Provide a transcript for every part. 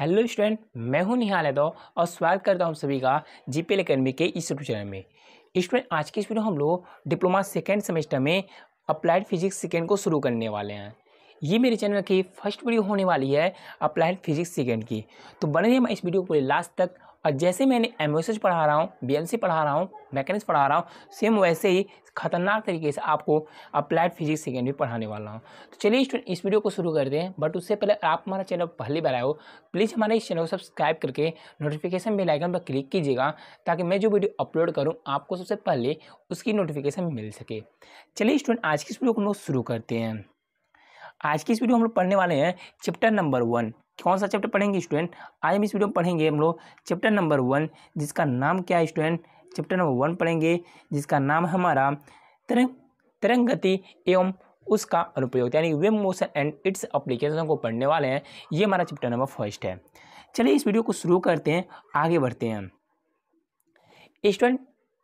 hello student मैं हूं निहाल यादव और स्वागत करता हूं सभी का जी पी एल अकेडमी के इस यूट्यूब चैनल में स्टूडेंट आज की इस वीडियो हम लोग डिप्लोमा सेकेंड सेमेस्टर में अप्लाइड फिजिक्स सेकेंड को शुरू करने वाले हैं ये मेरे चैनल की फर्स्ट वीडियो होने वाली है अप्लाइड फिजिक्स सेकेंड की तो बने रहिए मैं इस वीडियो को लास्ट तक और जैसे मैंने एम पढ़ा रहा हूँ बी पढ़ा रहा हूँ मैकेनिक्स पढ़ा रहा हूँ सेम वैसे ही खतरनाक तरीके से आपको अप्लाइड फिजिक्स सेकेंड भी पढ़ाने वाला हूँ तो चलिए स्टूडेंट इस वीडियो को शुरू करते हैं बट उससे पहले आप हमारा चैनल पहली बार आए हो प्लीज़ हमारे इस चैनल को सब्सक्राइब करके नोटिफिकेशन बेल आइकन पर क्लिक कीजिएगा ताकि मैं जो वीडियो अपलोड करूँ आपको सबसे पहले उसकी नोटिफिकेशन मिल सके चलिए स्टूडेंट आज की इस वीडियो को शुरू करते हैं आज की इस वीडियो हम लोग पढ़ने वाले हैं चैप्टर नंबर वन कौन सा चैप्टर पढ़ेंगे स्टूडेंट आज हम इस वीडियो में पढ़ेंगे हम लोग चैप्टर नंबर वन जिसका नाम क्या है स्टूडेंट चैप्टर नंबर वन पढ़ेंगे जिसका नाम है हमारा तरंग तरंग गति एवं उसका अनुप्रयोग यानी wave motion and its application को पढ़ने वाले हैं ये हमारा चैप्टर नंबर फर्स्ट है चलिए इस वीडियो को शुरू करते हैं आगे बढ़ते हैं स्टूडेंट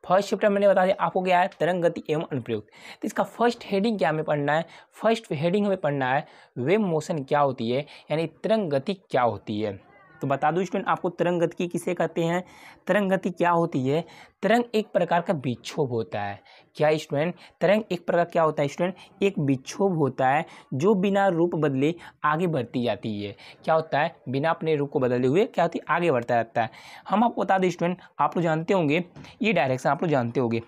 फर्स्ट चैप्टर मैंने बता दिया आपको क्या है तरंग गति एवं अनुप्रयुक्त तो इसका फर्स्ट हेडिंग क्या हमें पढ़ना है फर्स्ट हेडिंग हमें पढ़ना है वेव मोशन क्या होती है यानी तरंग गति क्या होती है तो बता दूं स्टूडेंट आपको तरंग गति किसे कहते हैं तरंग गति क्या होती है तरंग एक प्रकार का विक्षोभ होता है क्या स्टूडेंट तरंग एक प्रकार क्या होता है स्टूडेंट एक विक्षोभ होता है जो बिना रूप बदले आगे बढ़ती जाती है क्या होता है बिना अपने रूप को बदले हुए क्या होती है आगे बढ़ता रहता है हम आपको बता दें स्टूडेंट आप लोग जानते होंगे ये डायरेक्शन आप लोग जानते होंगे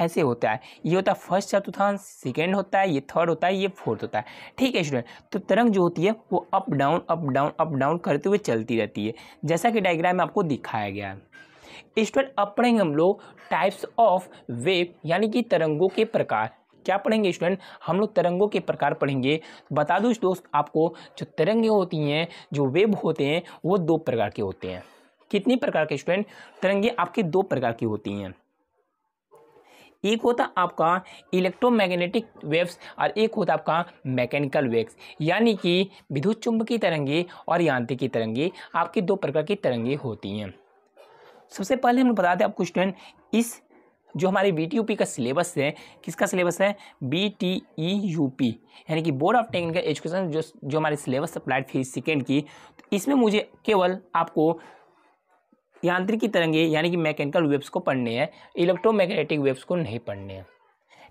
ऐसे होता है ये होता है फर्स्ट चतुर्थांश सेकेंड होता है ये थर्ड होता है ये फोर्थ होता है ठीक है स्टूडेंट तो तरंग जो होती है वो up down up down up down करते हुए चलती रहती है जैसा कि डायग्राम में आपको दिखाया गया है स्टूडेंट अब पढ़ेंगे हम लोग टाइप्स ऑफ वेव यानी कि तरंगों के प्रकार क्या पढ़ेंगे स्टूडेंट हम लोग तरंगों के प्रकार पढ़ेंगे बता दूँ दोस्त आपको जो तरंगे होती हैं जो वेब होते हैं वो दो प्रकार के होते हैं कितनी प्रकार के स्टूडेंट तरंगे आपके दो प्रकार की होती हैं एक होता आपका इलेक्ट्रोमैग्नेटिक वेव्स और एक होता आपका मैकेनिकल वेव्स यानी कि विद्युत चुंबकीय तरंगे और यांत्रिकी तरंगे आपकी दो प्रकार की तरंगे होती हैं सबसे पहले हम बताते हैं आपको स्टूडेंट इस जो हमारे बी टी यू पी का सिलेबस है किसका सिलेबस है B T E U P यानी कि बोर्ड ऑफ टेक्निकल एजुकेशन जो जो हमारे सिलेबस अप्लाइड फीस सेकेंड की तो इसमें मुझे केवल आपको यांत्रिकी तरंगे यानी कि मैकेनिकल वेव्स को पढ़ने हैं इलेक्ट्रोमैग्नेटिक वेव्स को नहीं पढ़ने हैं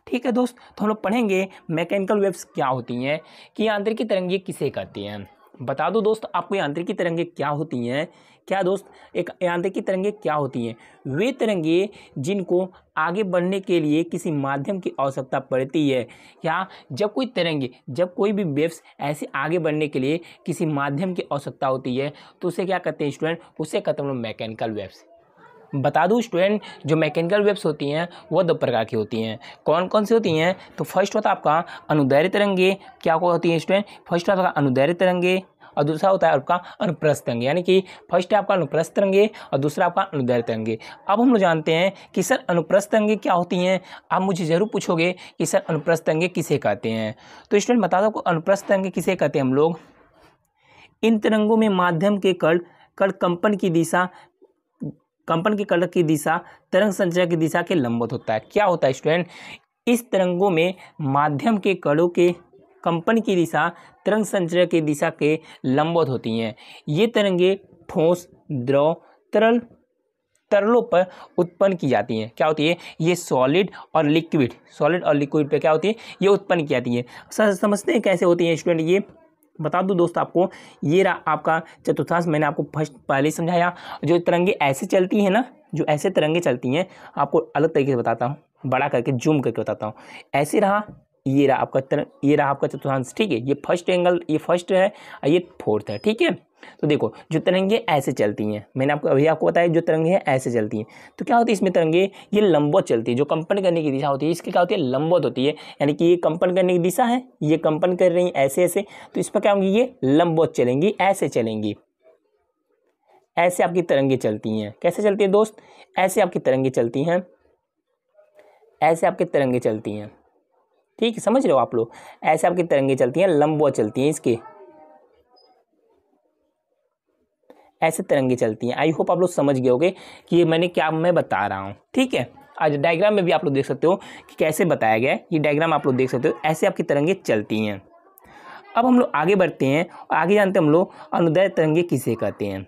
ठीक है दोस्त तो हम लोग पढ़ेंगे मैकेनिकल वेव्स क्या होती हैं कि यांत्रिकी तरंगे किसे कहती हैं बता दो दोस्त आपको यांत्रिकी तरंगे क्या होती हैं क्या दोस्त एक यांत्रिकी तरंगे क्या होती हैं वे तरंगे जिनको आगे बढ़ने के लिए किसी माध्यम की आवश्यकता पड़ती है या जब कोई तरंगे जब कोई भी वेव्स ऐसे आगे बढ़ने के लिए किसी माध्यम की आवश्यकता होती है तो उसे क्या कहते हैं स्टूडेंट उसे कहते हैं मैकेनिकल वेव्स बता दूँ स्टूडेंट जो मैकेनिकल वेव्स होती हैं वो दो प्रकार की होती हैं कौन कौन सी होती हैं तो फर्स्ट होता है आपका अनुदैरित तरंगे क्या होती है स्टूडेंट फर्स्ट होता है आपका अनुदैरित तरंगे और दूसरा होता है आपका अनुप्रस्थ तरंगे यानी कि फर्स्ट है आपका अनुप्रस्थ तरंगे और दूसरा आपका अनुदैर तरंगे अब हम लोग जानते हैं कि सर अनुप्रस्थ तरंगे क्या होती हैं आप मुझे ज़रूर पूछोगे कि सर अनुप्रस्थ तरंगे किसे कहते हैं तो स्टूडेंट बता दो अनुप्रस्थ तरंगे किसे कहते हैं हम लोग इन तरंगों में माध्यम के कण कण कंपन की दिशा कंपन के कलर की दिशा तरंग संचय की दिशा के लंबवत होता है क्या होता है स्टूडेंट इस तरंगों में माध्यम के कड़ों के कंपन की दिशा तरंग संचय की दिशा के लंबवत होती हैं ये तरंगे ठोस द्रव तरल तरलों पर उत्पन्न की जाती हैं क्या होती है ये सॉलिड और लिक्विड सॉलिड और लिक्विड पे क्या होती है ये उत्पन्न की जाती है समझते हैं कैसे होती है स्टूडेंट ये बता दूं दोस्त आपको ये रहा आपका चतुर्थांश मैंने आपको फर्स्ट पहले समझाया जो तिरंगे ऐसे चलती हैं ना जो ऐसे तिरंगे चलती हैं आपको अलग तरीके से बताता हूँ बड़ा करके जूम करके बताता हूँ ऐसे रहा ये रहा आपका तर, ये रहा आपका चतुर्थांश ठीक है ये फर्स्ट एंगल ये फर्स्ट है और ये फोर्थ है ठीक है तो देखो जो तरंगे ऐसे चलती हैं मैंने आपको अभी आपको बताया जो तरंगे हैं ऐसे चलती हैं तो क्या होती है इसमें तरंगे ये लंबवत चलती है जो कंपन करने की दिशा होती है इसकी क्या होती है लंबवत होती है यानी कि ये कंपन करने की दिशा है ये कंपन कर रही है ऐसे ऐसे तो इस पर क्या होंगी ये लंबवत चलेंगी ऐसे चलेंगी ऐसे आपकी तरंगे चलती हैं कैसे चलती है दोस्त ऐसे आपकी तरंगे चलती हैं ऐसे आपकी तरंगे चलती हैं ठीक है समझ रहे हो आप लोग ऐसे आपकी तरंगे चलती हैं लंबुआ चलती हैं इसके ऐसे तरंगे चलती हैं आई होप आप लोग समझ गए होगे कि ये मैंने क्या मैं बता रहा हूँ ठीक है आज डायग्राम में भी आप लोग देख सकते हो कि कैसे बताया गया है ये डायग्राम आप लोग देख सकते हो ऐसे आपकी तरंगे चलती हैं अब हम लोग आगे बढ़ते हैं और आगे जानते हैं हम लोग अनुदय तरंगे किसे कहते हैं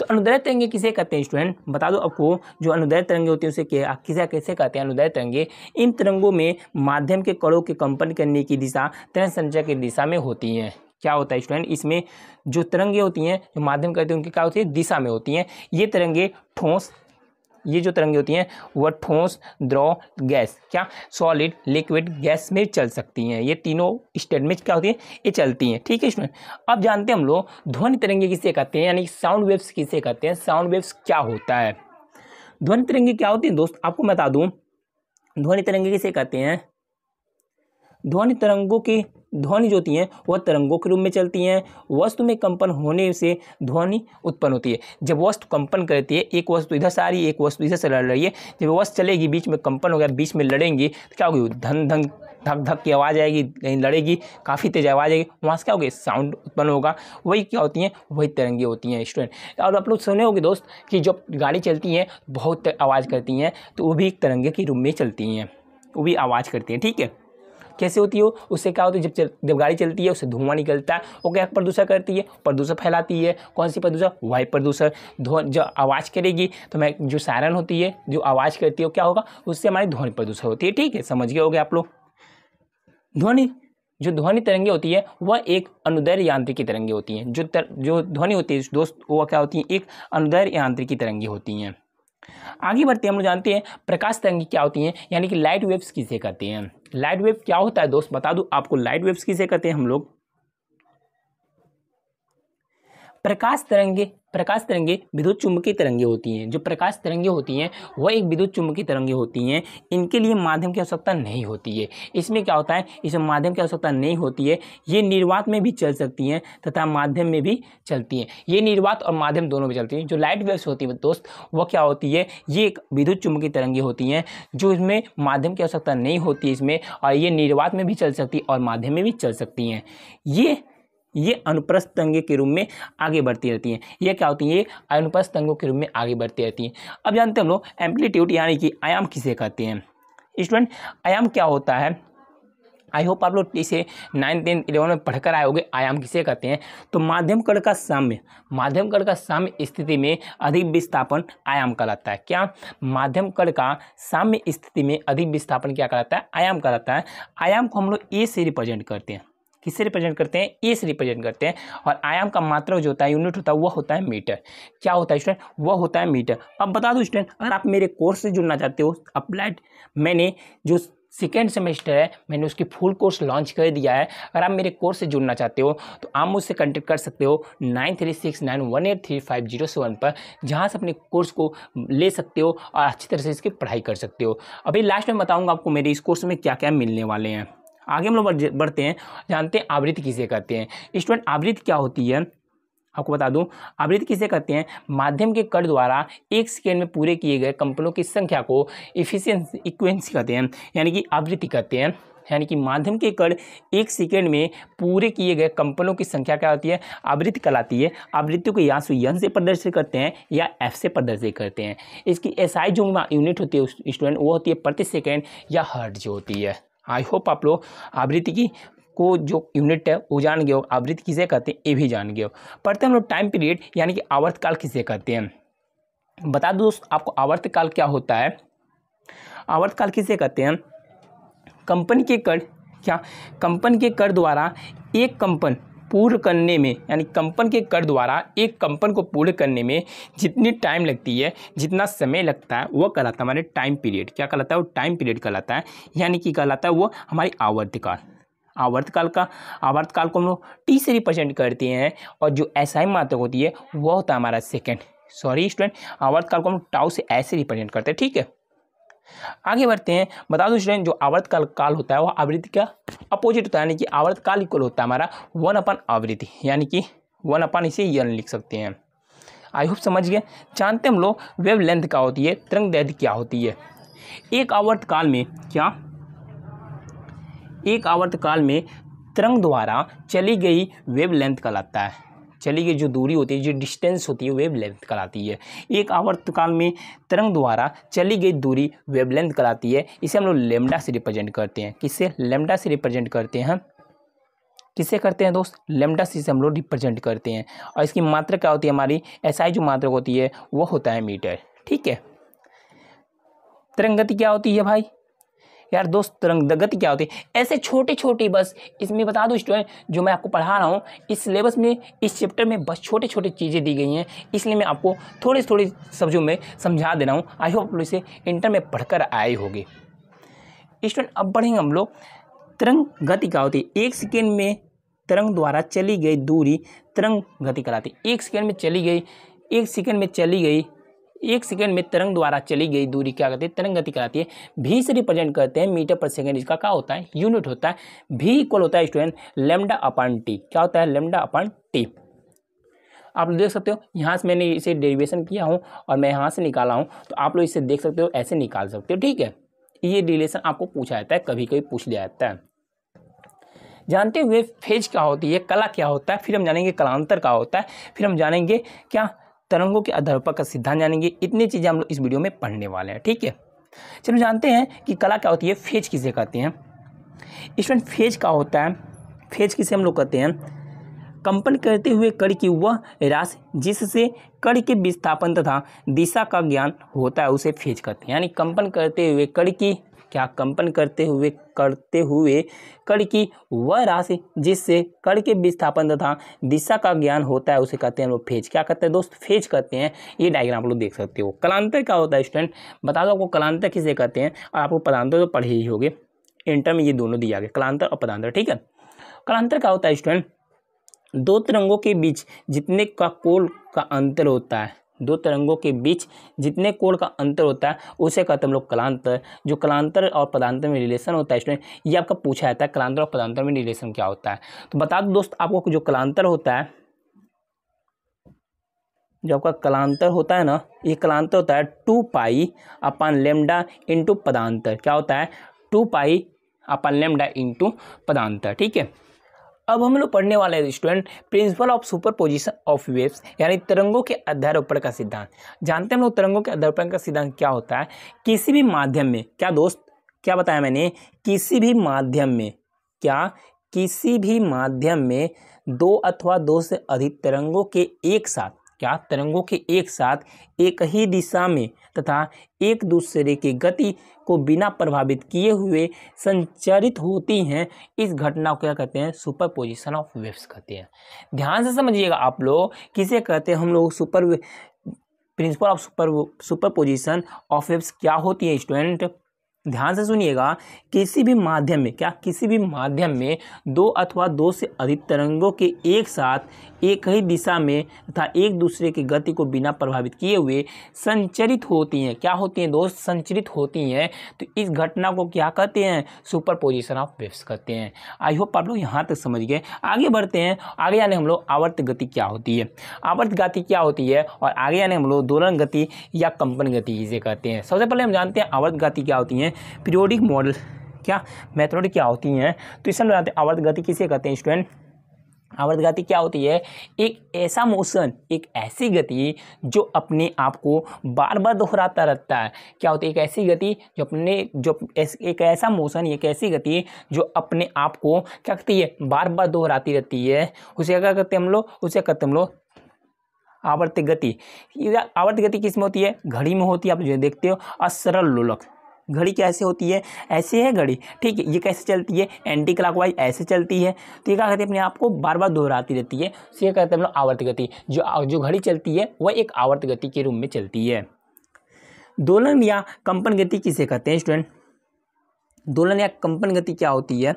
तो अनुदय तरंगे किसे कहते हैं स्टूडेंट बता दो आपको जो अनुदय तरंगे होते हैं उसे किसे कैसे कहते हैं अनुदय तरंगे इन तरंगों में माध्यम के कड़ों के कंपन करने की दिशा तरंग संचय की दिशा में होती हैं क्या होता है स्टूडेंट इसमें जो तरंगे होती हैं जो माध्यम कहते हैं उनकी क्या होती है दिशा में होती हैं ये तरंगे ठोस ये जो तरंगे होती हैं वह ठोस द्रव गैस क्या सॉलिड लिक्विड गैस में चल सकती हैं ये तीनों स्टेट में क्या होती है ये चलती हैं ठीक है इसमें अब जानते हैं हम लोग ध्वनि तरंगे किसे कहते हैं यानी साउंड वेव्स किसे कहते हैं साउंड वेव्स क्या होता है ध्वनि तिरंगे क्या होती है दोस्त आपको बता दूँ ध्वनि तिरंगे किसे कहते हैं ध्वनि तरंगों की ध्वनि जो होती हैं वह तरंगों के रूप में चलती हैं वस्तु में कंपन होने से ध्वनि उत्पन्न होती है जब वस्तु कंपन करती है एक वस्तु इधर से आ रही है एक वस्तु इधर से लड़ रही है जब वस्तु चलेगी बीच में कंपन हो गया बीच में लड़ेंगी तो क्या होगी धन धन धक धक की आवाज़ आएगी कहीं लड़ेगी काफ़ी तेज़ आवाज़ आएगी वहाँ से क्या होगी साउंड उत्पन्न होगा वही क्या होती हैं वही तरंगे होती हैं स्टूडेंट और आप लोग सुने होंगे दोस्त कि जब गाड़ी चलती हैं बहुत आवाज़ करती हैं तो वो भी एक तरंगे के रूप में चलती हैं वो भी आवाज़ करती हैं ठीक है कैसे होती हो उससे क्या होती है जब चल, जब गाड़ी चलती है उससे धुआं निकलता है वो क्या प्रदूषण करती है प्रदूषण फैलाती है कौन सी प्रदूषण वायु प्रदूषण ध्वन जो आवाज़ करेगी तो मैं जो सायरन होती है जो आवाज़ करती है वो क्या होगा उससे हमारी ध्वनि प्रदूषण होती है ठीक है समझ गए हो आप लोग ध्वनि जो ध्वनि तरंगे होती है वह एक अनुदैर यांत्रिकी तरंगे होती हैं जो तर, जो ध्वनि होती है दोस्त वह क्या होती है एक अनुदैर यांत्रिकी तरंगे होती हैं आगे बढ़ते हैं हम लोग जानते हैं प्रकाश तरंगी क्या होती हैं यानी कि लाइट वेव्स किसे कहते हैं लाइट वेव क्या होता है दोस्त बता दू आपको लाइट वेव्स किसे कहते हैं हम लोग प्रकाश तरंगे प्रकाश तरंगे विद्युत चुंबकीय तरंगे होती हैं जो प्रकाश तरंगे होती हैं वह एक विद्युत चुंबकीय तरंगे होती हैं इनके लिए माध्यम की आवश्यकता नहीं होती है इसमें क्या होता है इसमें माध्यम की आवश्यकता नहीं होती है ये निर्वात में भी चल सकती हैं तथा माध्यम में भी चलती हैं ये निर्वात और माध्यम दोनों में चलती हैं जो लाइट वेव्स होती है दोस्त वह क्या होती है ये एक विद्युत चुंबकीय तरंगे होती हैं जो इसमें माध्यम की आवश्यकता नहीं होती इसमें और ये निर्वात में भी चल सकती और माध्यम में भी चल सकती हैं ये ये अनुप्रस्थ तंगे के रूप में आगे बढ़ती रहती हैं ये क्या होती है ये अनुप्रस्थ तंगों के रूप में आगे बढ़ती रहती हैं अब जानते हैं हम लोग एम्पलीट्यूड यानी कि आयाम किसे कहते हैं स्टूडेंट आयाम क्या होता है आई होप आप लोग इसे नाइन टेन इलेवन में पढ़कर आए होंगे आयाम किसे कहते हैं तो माध्यम कण का साम्य माध्यम कण का साम्य स्थिति में अधिक विस्थापन आयाम कहलाता है क्या माध्यम कण का साम्य स्थिति में अधिक विस्थापन क्या कहलाता है आयाम कहलाता है आयाम को हम लोग ए से रिप्रेजेंट करते हैं किसे रिप्रेजेंट करते हैं ए से रिप्रेजेंट करते हैं और आयाम का मात्रा जो होता है यूनिट होता है वह होता है मीटर क्या होता है स्टूडेंट वह होता है मीटर अब बता दो स्टूडेंट अगर आप मेरे कोर्स से जुड़ना चाहते हो अप्लाइड मैंने जो सेकेंड सेमेस्टर है मैंने उसकी फुल कोर्स लॉन्च कर दिया है अगर आप मेरे कोर्स से जुड़ना चाहते हो तो आप मुझसे कॉन्टेक्ट कर सकते हो nine three six nine one eight three five zero seven पर जहाँ से अपने कोर्स को ले सकते हो और अच्छी तरह से इसकी पढ़ाई कर सकते हो अभी लास्ट में बताऊँगा आपको मेरे इस कोर्स में क्या क्या मिलने वाले हैं आगे हम लोग बढ़ते हैं जानते हैं आवृत्ति किसे कहते हैं स्टूडेंट आवृत्ति क्या होती है आपको बता दूं आवृत्ति किसे कहते हैं माध्यम के कर द्वारा एक सेकेंड में पूरे किए गए कंपनों की संख्या को इफिशियंस इक्वेंसी कहते हैं यानी कि आवृत्ति कहते हैं यानी कि माध्यम के कर एक सेकेंड में पूरे किए गए कंपनों की संख्या क्या होती है आवृत्ति कहलाती है आवृत्ति को या सुन तो से प्रदर्शित करते हैं या एफ से प्रदर्शित करते हैं इसकी एसआई जो यूनिट होती है स्टूडेंट वो होती है प्रति सेकेंड या हर्ट जो होती है आई होप आप लोग आवृत्ति की को जो यूनिट है वो जान गए हो आवृत्ति किसे कहते हैं ये भी जान गए हो पढ़ते हम लोग टाइम पीरियड यानी कि आवर्तकाल किसे कहते हैं बता दो आपको आवर्तकाल क्या होता है आवर्तकाल किसे कहते हैं कंपनी के कर क्या कंपन के कर द्वारा एक कंपन पूर्ण करने में यानी कंपन के कर द्वारा एक कंपन को पूर्ण करने में जितनी टाइम लगती है जितना समय लगता है वह कहलाता है हमारे टाइम पीरियड क्या कहलाता है वो टाइम पीरियड कहलाता है यानी कि कहलाता है वो हमारी आवर्तकाल आवर्तकाल का आवर्तकाल को हम लोग टी से रिप्रेजेंट करते हैं और जो एसआई मात्रक होती है वह होता है हमारा सेकेंड सॉरी स्टूडेंट आवर्तकाल को हम टाउ से ऐसे रिप्रेजेंट करते हैं ठीक है आगे बढ़ते हैं बता दो स्टूडेंट जो आवर्त काल काल होता है वह आवृत्ति का अपोजिट होता है यानी कि आवर्त काल इक्वल होता है हमारा वन अपन आवृत्ति यानी कि वन अपन इसे यन लिख सकते हैं आई होप समझ गए जानते हम लोग वेव लेंथ क्या होती है तरंग दैध क्या होती है एक आवर्त काल में क्या एक आवर्त काल में तरंग द्वारा चली गई वेव लेंथ कहलाता है चली गई जो दूरी होती है जो डिस्टेंस होती है वेब लेंथ कराती है एक आवर्तकाल में तरंग द्वारा चली गई दूरी वेब लेंथ है इसे हम लोग लेमडा से रिप्रेजेंट करते हैं किससे लेमडा से रिप्रेजेंट करते हैं किससे करते हैं दोस्त लेमडा सी से हम लोग रिप्रेजेंट करते हैं और इसकी मात्रा क्या होती है हमारी ऐसा जो मात्रा होती है वो होता है मीटर ठीक है तरंगति क्या होती है भाई यार दोस्त तरंग गति क्या होती है ऐसे छोटी छोटी बस इसमें बता दूँ स्टूडेंट जो मैं आपको पढ़ा रहा हूँ इस सिलेबस में इस चैप्टर में बस छोटे छोटे चीज़ें दी गई हैं इसलिए मैं आपको थोड़े थोड़े सब्जों में समझा दे रहा हूँ आई होप लोग इसे इंटर में पढ़ कर आए होगी स्टूडेंट अब बढ़ेंगे हम लोग तरंग गति क्या होती है एक सेकेंड में तरंग द्वारा चली गई दूरी तरंग गति कराती एक सेकेंड में चली गई एक सेकेंड में चली गई एक सेकेंड में तरंग द्वारा चली गई दूरी क्या करती है तरंग गति कराती है भी से रिप्रेजेंट करते हैं मीटर पर सेकेंड इसका क्या होता है यूनिट होता है भी इक्वल होता है स्टूडेंट लेमडा अपन टी क्या होता है लेमडा अपान टी आप लोग देख सकते हो यहाँ से मैंने इसे डेरिवेशन किया हूँ और मैं यहाँ से निकाला हूँ तो आप लोग इसे देख सकते हो ऐसे निकाल सकते हो ठीक है ये रिलेशन आपको पूछा जाता है कभी कभी पूछ लिया जाता है जानते हुए फेज क्या होती है कला क्या होता है फिर हम जानेंगे कलांतर क्या होता है फिर हम जानेंगे क्या तरंगों के आधार का सिद्धांत जानेंगे इतनी चीज़ें हम लोग इस वीडियो में पढ़ने वाले हैं ठीक है चलो जानते हैं कि कला क्या होती है फेज किसे कहते हैं स्टूडेंट फेज का होता है फेज किसे हम लोग कहते हैं कंपन करते हुए कड़ की वह राशि जिससे कड़ के विस्थापन तथा दिशा का ज्ञान होता है उसे फेज कहते हैं यानी कंपन करते हुए कड़ की क्या कंपन करते हुए करते हुए कण की वह राशि जिससे कण के विस्थापन तथा दिशा का ज्ञान होता है उसे कहते हैं हम लोग फेज क्या कहते हैं दोस्त फेज कहते हैं ये डायग्राम आप लोग देख सकते हो कलांतर क्या होता है स्टूडेंट बता दो आपको कलांतर किसे कहते हैं और आपको पदांतर तो पढ़े ही होगे इंटर में ये दोनों दिया गया कलांतर और पदांतर ठीक है कलांतर क्या होता है स्टूडेंट दो तिरंगों के बीच जितने का कोल का अंतर होता है दो तरंगों के बीच जितने कोण का अंतर होता है उसे कहते हैं हम लोग कलांतर जो कलांतर और पदांतर में रिलेशन होता है स्टूडेंट ये आपका पूछा जाता है कलांतर और पदांतर में रिलेशन क्या होता है तो बता दो दोस्त आपको जो कलांतर होता है जो आपका कलांतर होता है ना ये कलांतर होता है two pi upon lambda into पदांतर क्या होता है two pi upon lambda into पदांतर ठीक है अब हम लोग पढ़ने वाले हैं student principle of superposition of waves यानी तरंगों के अध्यारोपण का सिद्धांत जानते हैं हम लोग तरंगों के अध्यारोपण का सिद्धांत क्या होता है किसी भी माध्यम में क्या दोस्त क्या बताया मैंने किसी भी माध्यम में क्या किसी भी माध्यम में दो अथवा दो से अधिक तरंगों के एक साथ क्या तरंगों के एक साथ एक ही दिशा में तथा एक दूसरे के गति को बिना प्रभावित किए हुए संचरित होती हैं इस घटना को क्या कहते हैं सुपर पोजिशन ऑफ वेव्स कहते हैं ध्यान से समझिएगा आप लोग किसे कहते हैं हम लोग super principle of super superposition of waves क्या होती है स्टूडेंट ध्यान से सुनिएगा किसी भी माध्यम में क्या किसी भी माध्यम में दो अथवा दो से अधिक तरंगों के एक साथ एक ही दिशा में तथा एक दूसरे की गति को बिना प्रभावित किए हुए संचरित होती हैं क्या होती हैं दोस्त संचरित होती हैं तो इस घटना को क्या कहते हैं सुपर पोजिशन ऑफ वेव्स कहते हैं आई होप आप लोग यहाँ तक समझ गए आगे बढ़ते हैं आगे आने हम लोग आवर्त गति क्या होती है आवर्त गति क्या होती है और आगे आने हम लोग दोलन गति या कंपन गति इसे कहते हैं सबसे पहले हम जानते हैं आवर्त गति क्या होती है पीरियोडिक मॉडल क्या मैथोडिक क्या होती हैं तो इसमें बताते हैं आवर्त गति किसे कहते हैं स्टूडेंट आवर्त गति क्या होती है एक ऐसा मोशन एक ऐसी गति जो अपने आप को बार बार दोहराता रहता है क्या होती है एक ऐसी गति जो अपने जो एक ऐसा मोशन एक ऐसी गति जो अपने आप को क्या कहती है बार बार दोहराती रहती है उसे क्या करते हैं हम लोग उसे कहते हम लोग आवर्त गति आवर्त गति किस में होती है घड़ी में होती है आप जो देखते हो असरल लोलक घड़ी कैसे होती है ऐसे है घड़ी ठीक है ये कैसे चलती है एंटी क्लॉकवाइज ऐसे चलती है तो ये क्या कहते हैं अपने आप को बार बार दोहराती रहती है तो ये कहते हैं हम लोग आवर्त गति जो जो घड़ी चलती है वह एक आवर्त गति के रूप में चलती है दोलन या कंपन गति किसे कहते हैं स्टूडेंट दोलन या कंपन गति क्या होती है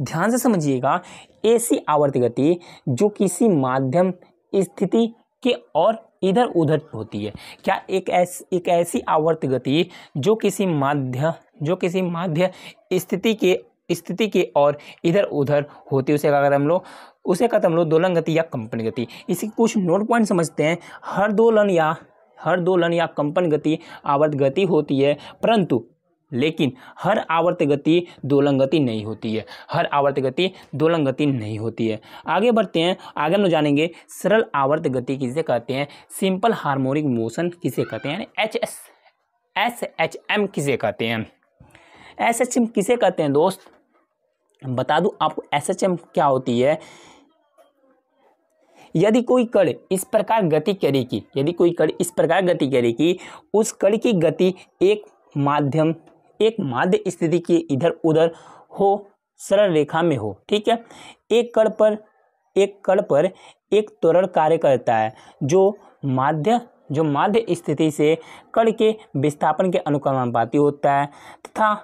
ध्यान से समझिएगा ऐसी आवर्त गति जो किसी माध्यम स्थिति के और इधर उधर होती है क्या एक ऐस एक ऐसी आवर्त गति जो किसी माध्य जो किसी माध्य स्थिति के स्थिति के और इधर उधर होती है उसे अगर हम लोग उसे कहते हम लोग दोलन गति या कंपन गति इसी कुछ नोट पॉइंट समझते हैं हर दोलन या हर दोलन या कंपन गति आवर्त गति होती है परंतु लेकिन हर आवर्त गति दोलन गति नहीं होती है हर आवर्त गति दोलन गति नहीं होती है आगे बढ़ते हैं आगे हम जानेंगे सरल आवर्त गति किसे कहते हैं सिंपल हार्मोनिक मोशन किसे कहते हैं यानी H S S H M किसे कहते हैं एस एच एम किसे कहते हैं दोस्त बता दूं आपको एस एच एम क्या होती है यदि कोई कड़ इस प्रकार गति करेगी यदि कोई कड़ इस प्रकार गति करेगी उस कड़ की गति एक माध्यम एक माध्य स्थिति के इधर उधर हो सरल रेखा में हो ठीक है एक कड़ पर एक कड़ पर एक त्वरण कार्य करता है जो माध्य जो माध्य स्थिति से कड़ के विस्थापन के अनुक्रमानुपाती होता है तथा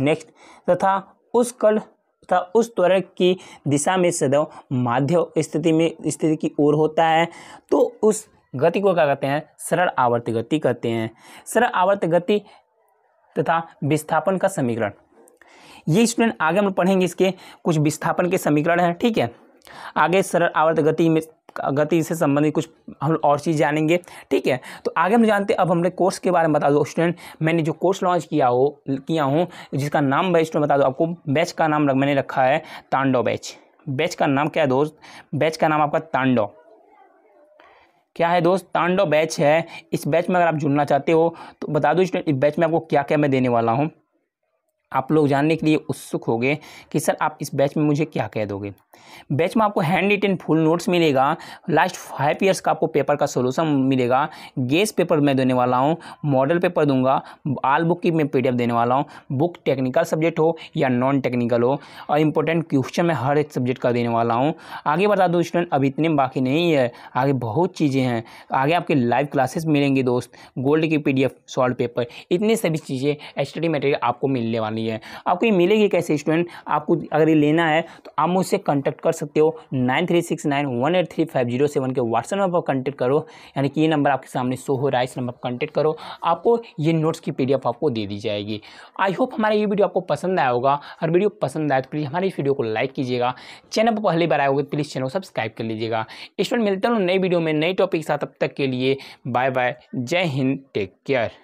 नेक्स्ट तथा उस कल तथा उस त्वरण की दिशा में सदैव माध्य स्थिति में स्थिति की ओर होता है तो उस गति को क्या कहते हैं सरल आवर्त गति कहते हैं सरल आवर्त गति तथा विस्थापन का समीकरण ये स्टूडेंट आगे हम पढ़ेंगे इसके कुछ विस्थापन के समीकरण हैं ठीक है आगे सरल आवर्त गति में गति से संबंधित कुछ हम और चीज़ जानेंगे ठीक है तो आगे हम जानते हैं अब हमने कोर्स के बारे में बता दो स्टूडेंट मैंने जो कोर्स लॉन्च किया हो किया हूँ जिसका नाम बैच स्टूडेंट बता दो आपको बैच का नाम मैंने रखा है तांडव बैच बैच का नाम क्या है दोस्त बैच का नाम आपका तांडव क्या है दोस्त तांडव बैच है इस बैच में अगर आप जुड़ना चाहते हो तो बता दो इस बैच में आपको क्या क्या मैं देने वाला हूँ आप लोग जानने के लिए उत्सुक होंगे कि सर आप इस बैच में मुझे क्या कह दोगे बैच में आपको हैंड रिटेन फुल नोट्स मिलेगा लास्ट फाइव ईयर्स का आपको पेपर का सोल्यूशन मिलेगा गेस पेपर मैं देने वाला हूँ मॉडल पेपर दूंगा आल बुक की मैं पी देने वाला हूँ बुक टेक्निकल सब्जेक्ट हो या नॉन टेक्निकल हो और इंपॉर्टेंट क्वेश्चन मैं हर एक सब्जेक्ट का देने वाला हूँ आगे बता दूँ स्टूडेंट अभी इतने बाकी नहीं है आगे बहुत चीज़ें हैं आगे आपके लाइव क्लासेस मिलेंगे दोस्त गोल्ड की पी डी सॉल्व पेपर इतनी सभी चीज़ें स्टडी मटेरियल आपको मिलने वाली रही है आपको ये मिलेगी कैसे स्टूडेंट आपको अगर ये लेना है तो आप मुझसे कॉन्टैक्ट कर सकते हो nine three six nine one eight three five zero seven के व्हाट्सअप नंबर पर कॉन्टैक्ट करो यानी कि ये नंबर आपके सामने शो हो रहा है इस नंबर पर कॉन्टैक्ट करो आपको ये नोट्स की पी आपको दे दी जाएगी आई होप हमारा ये वीडियो आपको पसंद आया होगा और वीडियो पसंद आए तो प्लीज़ हमारे इस वीडियो को लाइक कीजिएगा चैनल पर पहली बार आए होगी प्लीज़ चैनल को सब्सक्राइब कर लीजिएगा स्टूडेंट मिलते हैं नई वीडियो में नई टॉपिक के साथ अब तक के लिए बाय बाय जय हिंद टेक केयर